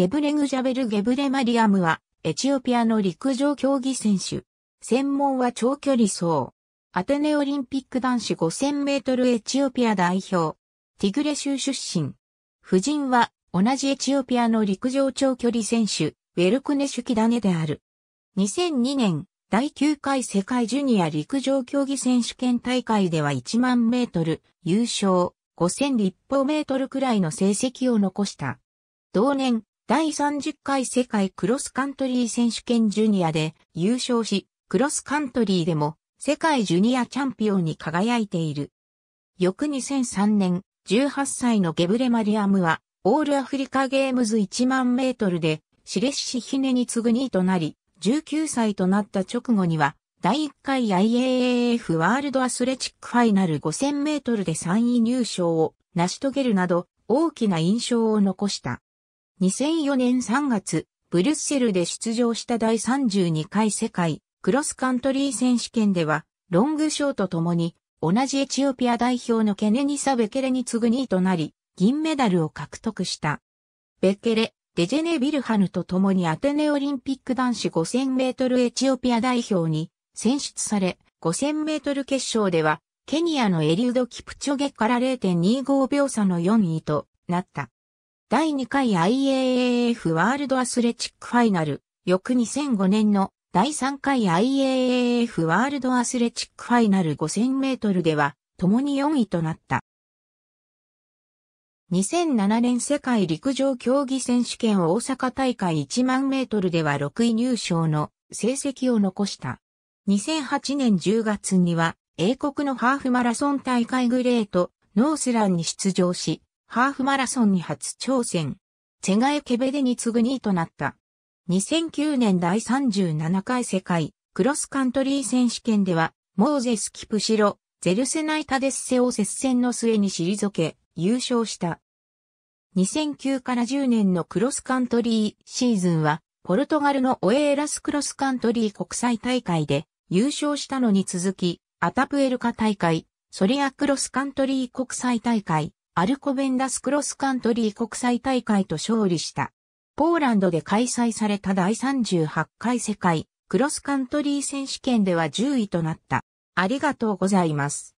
ゲブレグジャベル・ゲブレマリアムは、エチオピアの陸上競技選手。専門は長距離走。アテネオリンピック男子5000メートルエチオピア代表。ティグレ州出身。夫人は、同じエチオピアの陸上長距離選手、ウェルクネシュキダネである。2002年、第9回世界ジュニア陸上競技選手権大会では1万メートル優勝、5000立方メートルくらいの成績を残した。同年、第30回世界クロスカントリー選手権ジュニアで優勝し、クロスカントリーでも世界ジュニアチャンピオンに輝いている。翌2003年、18歳のゲブレ・マリアムは、オールアフリカゲームズ1万メートルで、シレッシヒネに次ぐ2位となり、19歳となった直後には、第1回 IAAF ワールドアスレチックファイナル5000メートルで3位入賞を成し遂げるなど、大きな印象を残した。2004年3月、ブリュッセルで出場した第32回世界クロスカントリー選手権では、ロングショーと共に、同じエチオピア代表のケネニサ・ベケレに次ぐ2位となり、銀メダルを獲得した。ベケレ、デジェネ・ビルハヌと共にアテネオリンピック男子5000メートルエチオピア代表に選出され、5000メートル決勝では、ケニアのエリウド・キプチョゲから0.25秒差の4位となった。第2回 IAAF ワールドアスレチックファイナル、翌2005年の第3回 IAAF ワールドアスレチックファイナル5000メートルでは、共に4位となった。2007年世界陸上競技選手権大阪大会1万メートルでは6位入賞の成績を残した。2008年10月には英国のハーフマラソン大会グレートノースランに出場し、ハーフマラソンに初挑戦。チェガエケベデに次ぐ2位となった。2009年第37回世界クロスカントリー選手権では、モーゼス・キプシロ、ゼルセナイタデッセを接戦の末に退け、優勝した。2009から10年のクロスカントリーシーズンは、ポルトガルのオエーラスクロスカントリー国際大会で優勝したのに続き、アタプエルカ大会、ソリアクロスカントリー国際大会、アルコベンダスクロスカントリー国際大会と勝利した。ポーランドで開催された第38回世界クロスカントリー選手権では10位となった。ありがとうございます。